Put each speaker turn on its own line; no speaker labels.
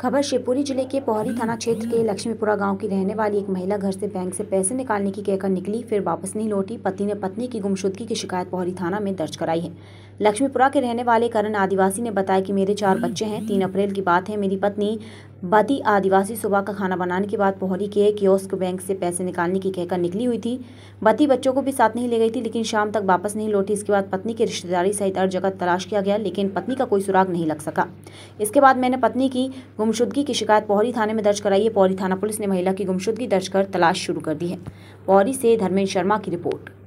खबर शिवपुरी जिले के पोहरी थाना क्षेत्र के लक्ष्मीपुरा गांव की रहने वाली एक महिला घर से बैंक से पैसे निकालने की कहकर निकली फिर वापस नहीं लौटी पति ने पत्नी की गुमशुदगी की शिकायत पोहरी थाना में दर्ज कराई है लक्ष्मीपुरा के रहने वाले करण आदिवासी ने बताया कि मेरे चार बच्चे हैं तीन अप्रैल की बात है मेरी पत्नी बदी आदिवासी सुबह का खाना बनाने के बाद पोहरी के कियोस्क बैंक से पैसे निकालने की कहकर निकली हुई थी बाती बच्चों को भी साथ नहीं ले गई थी लेकिन शाम तक वापस नहीं लौटी इसके बाद पत्नी की रिश्तेदारी सहित हर जगह तलाश किया गया लेकिन पत्नी का कोई सुराग नहीं लग सका इसके बाद मैंने पत्नी की गुमशुदगी की शिकायत पोहरी थाने में दर्ज कराई है पोहरी थाना पुलिस ने महिला की गुमशुदगी दर्ज कर तलाश शुरू कर दी है पोहरी से धर्मेंद्र शर्मा की रिपोर्ट